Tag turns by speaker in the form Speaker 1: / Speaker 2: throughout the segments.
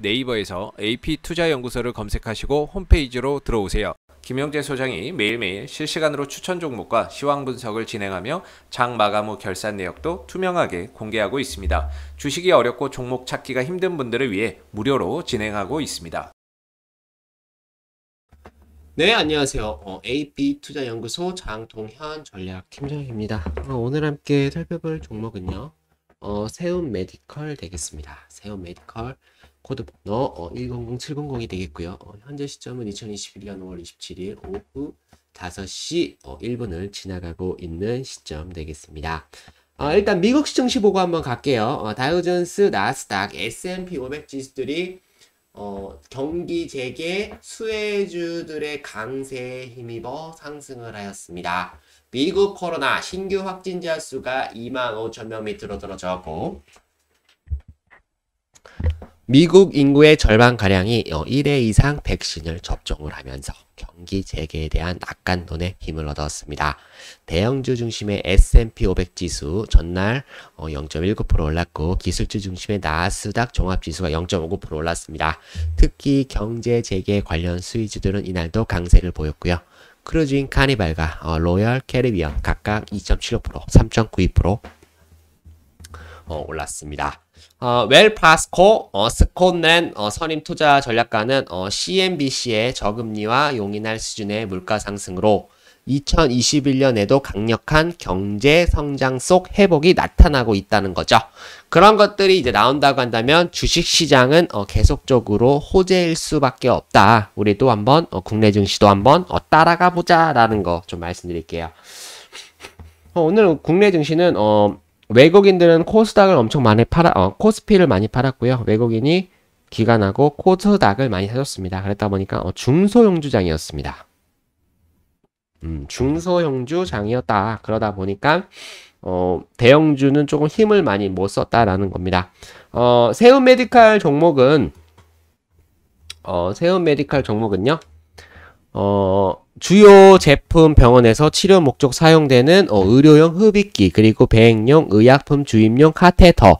Speaker 1: 네이버에서 AP투자연구소를 검색하시고 홈페이지로 들어오세요. 김영재 소장이 매일매일 실시간으로 추천 종목과 시황 분석을 진행하며 장 마감 후 결산 내역도 투명하게 공개하고 있습니다. 주식이 어렵고 종목 찾기가 힘든 분들을 위해 무료로 진행하고 있습니다. 네, 안녕하세요. 어, AP투자연구소 장동현 전략팀장입니다. 어, 오늘 함께 살펴볼 종목은요. 어, 세운 메디컬 되겠습니다. 세운 메디컬 코드 번호 100700이 어, 되겠고요. 어, 현재 시점은 2021년 5월 27일 오후 5시 1분을 어, 지나가고 있는 시점 되겠습니다. 어, 일단 미국 시증시 보고 한번 갈게요. 어, 다우존스, 나스닥, S&P 500 지수들이 어, 경기 재개 수혜주들의 강세에 힘입어 상승을 하였습니다. 미국 코로나 신규 확진자 수가 2만 5천 명 밑으로 떨어졌고 미국 인구의 절반 가량이 1회 어, 이상 백신을 접종을 하면서 경기 재개에 대한 낙관론에 힘을 얻었습니다. 대형주 중심의 S&P 500 지수 전날 0.19% 어, 올랐고 기술주 중심의 나스닥 종합지수가 0.59% 올랐습니다. 특히 경제 재개 관련 수위주들은 이날도 강세를 보였고요. 크루즈인 카니발과 어, 로열 캐리비언 각각 2.76%, 3.92% 올랐습니다. 어, 웰라스코 어, 스콘랜 어, 선임 투자 전략가는 어, CNBC의 저금리와 용인할 수준의 물가 상승으로 2021년에도 강력한 경제 성장 속 회복이 나타나고 있다는 거죠. 그런 것들이 이제 나온다고 한다면 주식 시장은 어, 계속적으로 호재일 수밖에 없다. 우리도 한번 어, 국내 증시도 한번 어, 따라가 보자라는 거 좀 말씀드릴게요. 어, 오늘 국내 증시는 어, 외국인들은 코스닥을 엄청 많이 팔아, 어, 코스피를 많이 팔았고요. 외국인이 기관하고 코스닥을 많이 사줬습니다. 그랬다 보니까 어, 중소형주장이었습니다. 음, 중소형주장이었다. 그러다 보니까 어, 대형주는 조금 힘을 많이 못 썼다라는 겁니다. 어, 세운 메디칼 종목은 어, 세운 메디칼 종목은요. 어, 주요 제품 병원에서 치료 목적 사용되는 어, 의료용 흡입기 그리고 배행용 의약품 주입용 카테터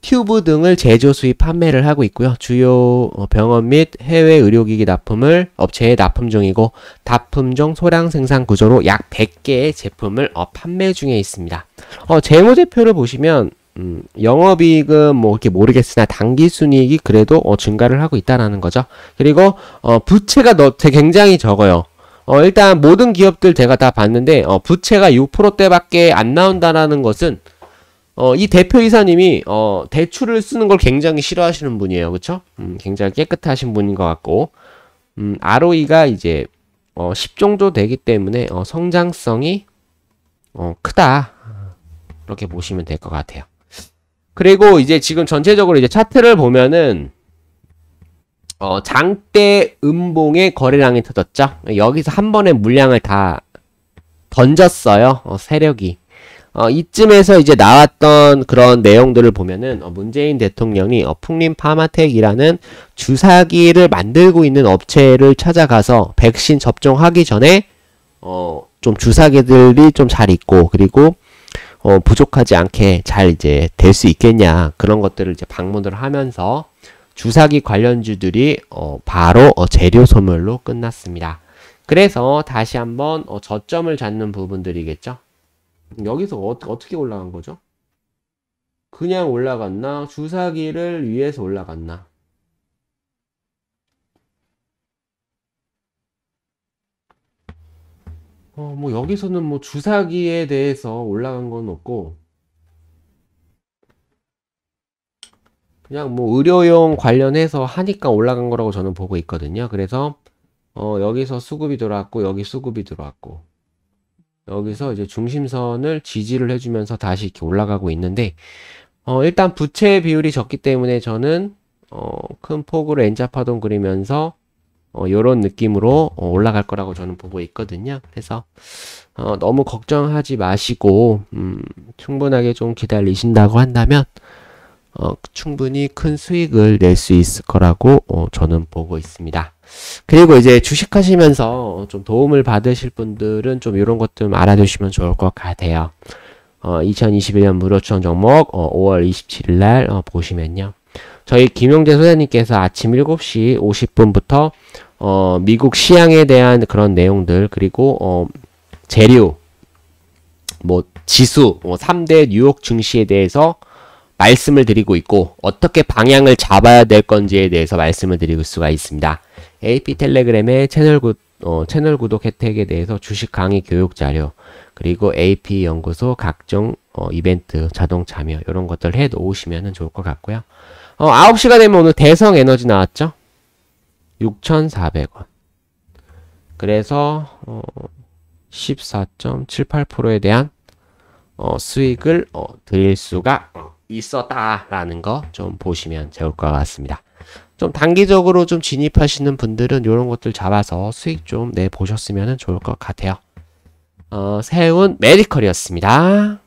Speaker 1: 튜브 등을 제조 수입 판매를 하고 있고요. 주요 어, 병원 및 해외 의료기기 납품을 업체에 납품 중이고 납품종 소량 생산 구조로 약 100개의 제품을 어, 판매 중에 있습니다. 어, 재무제표를 보시면 음, 영업이익은 뭐 이렇게 모르겠으나 단기순이익이 그래도 어, 증가를 하고 있다라는 거죠. 그리고 어, 부채가 너, 굉장히 적어요. 어, 일단 모든 기업들 제가 다 봤는데 어, 부채가 6%대밖에 안 나온다라는 것은 어, 이 대표이사님이 어, 대출을 쓰는 걸 굉장히 싫어하시는 분이에요, 그렇 음, 굉장히 깨끗하신 분인 것 같고 음, ROE가 이제 어, 10 정도 되기 때문에 어, 성장성이 어, 크다 그렇게 보시면 될 것 같아요. 그리고 이제 지금 전체적으로 이제 차트를 보면은 어, 장대 음봉의 거래량이 터졌죠. 여기서 한 번에 물량을 다 던졌어요. 어, 세력이. 어, 이쯤에서 이제 나왔던 그런 내용들을 보면은 어, 문재인 대통령이 어, 풍림 파마텍이라는 주사기를 만들고 있는 업체를 찾아가서 백신 접종하기 전에 어, 좀 주사기들이 좀 잘 있고 그리고 어, 부족하지 않게 잘 이제 될 수 있겠냐 그런 것들을 이제 방문을 하면서 주사기 관련주들이 어, 바로 어, 재료 소멸로 끝났습니다. 그래서 다시 한번 어, 저점을 잡는 부분들이겠죠. 여기서 어, 어떻게 올라간 거죠? 그냥 올라갔나? 주사기를 위해서 올라갔나? 어, 뭐 여기서는 뭐 주사기에 대해서 올라간 건 없고 그냥 뭐 의료용 관련해서 하니까 올라간 거라고 저는 보고 있거든요. 그래서 어, 여기서 수급이 들어왔고 여기 수급이 들어왔고 여기서 이제 중심선을 지지를 해주면서 다시 이렇게 올라가고 있는데 어, 일단 부채 비율이 적기 때문에 저는 어, 큰 폭으로 엔자파동 그리면서 어요런 느낌으로 어, 올라갈 거라고 저는 보고 있거든요. 그래서 어, 너무 걱정하지 마시고 음, 충분하게 좀 기다리신다고 한다면 어, 충분히 큰 수익을 낼 수 있을 거라고 어, 저는 보고 있습니다. 그리고 이제 주식 하시면서 어, 좀 도움을 받으실 분들은 좀 이런 것들 알아두시면 좋을 것 같아요. 어, 2021년 무료추천 종목 어, 5월 27일 날 어, 보시면요. 저희 김용재 소장님께서 아침 7시 50분부터 어, 미국 시향에 대한 그런 내용들 그리고 어, 재료 뭐 지수 뭐 3대 뉴욕 증시에 대해서 말씀을 드리고 있고 어떻게 방향을 잡아야 될 건지에 대해서 말씀을 드릴 수가 있습니다. AP 텔레그램의 채널, 구, 어, 채널 구독 혜택에 대해서 주식 강의 교육 자료 그리고 AP 연구소 각종 어, 이벤트 자동 참여 이런 것들 해 놓으시면 좋을 것 같고요. 어, 9시가 되면 오늘 대성 에너지 나왔죠? 6,400원. 그래서 어, 14.78%에 대한 어, 수익을 어, 드릴 수가 있었다라는 거 좀 보시면 좋을 것 같습니다. 좀 단기적으로 좀 진입하시는 분들은 이런 것들 잡아서 수익 좀 내보셨으면 좋을 것 같아요. 어, 세운 메디컬이었습니다.